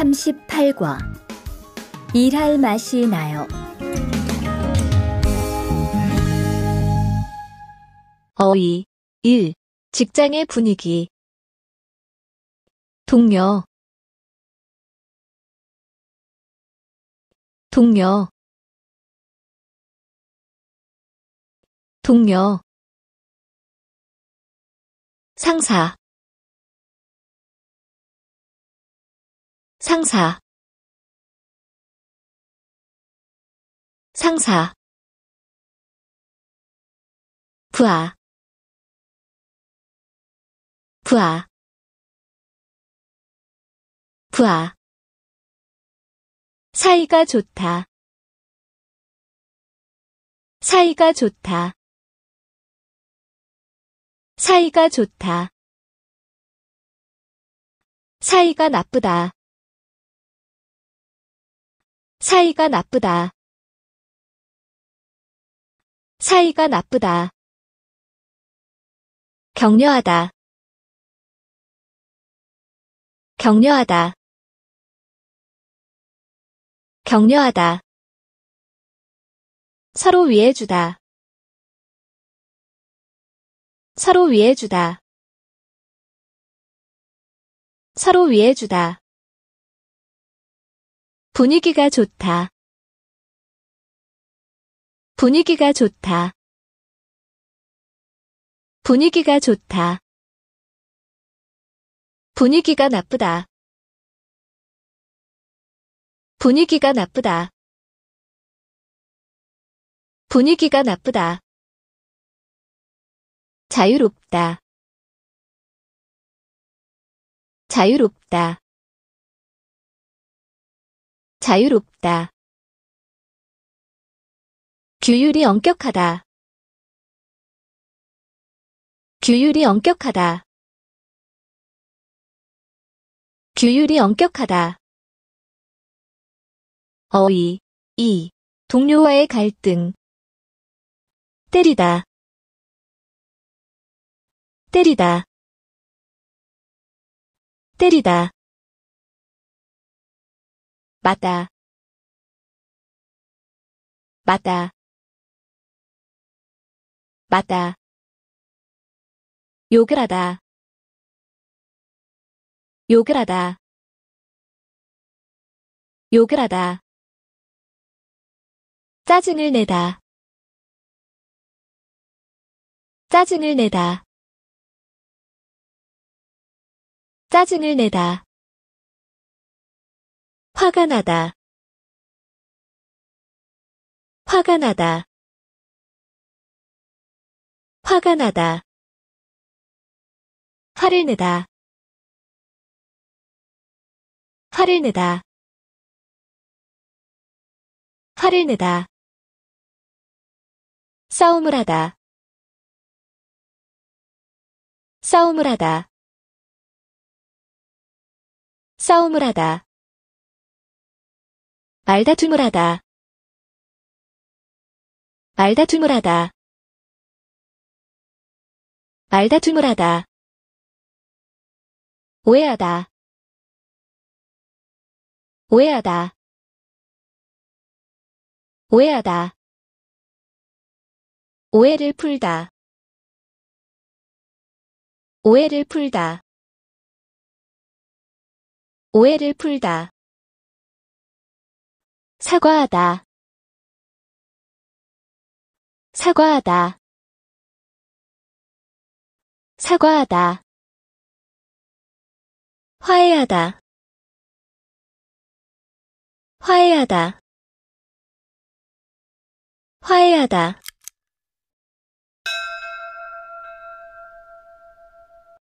38과 일할 맛이 나요. 어이 1. 직장의 분위기 동료 동료 동료 상사 상사 상사 부하 부하 부하 사이가 좋다 사이가 좋다 사이가 좋다 사이가 나쁘다 사이가 나쁘다. 사이가 나쁘다. 격려하다. 격려하다. 격려하다. 서로 위해주다. 서로 위해주다. 서로 위해주다. 분위기가 좋다. 분위기가 좋다. 분위기가 좋다. 분위기가 나쁘다. 분위기가 나쁘다. 분위기가 나쁘다. 자유롭다. 자유롭다. 자유롭다. 규율이 엄격하다. 규율이 엄격하다. 규율이 엄격하다. 어이, 이, 동료와의 갈등. 때리다. 때리다. 때리다. 맞다 맞다 맞다 욕을 하다 욕을 하다 욕을 하다 짜증을 내다 짜증을 내다 짜증을 내다 화가 나다. 화가 나다. 화가 나다. 화를 내다. 화를 내다. 화를 내다. 싸움을 하다. 싸움을 하다. 싸움을 하다. 말다툼을 하다. 말다툼을 하다. 말다툼을 하다. 오해하다. 오해하다. 오해하다. 오해를 풀다. 오해를 풀다. 오해를 풀다. 사과하다 사과하다 사과하다 화해하다 화해하다 화해하다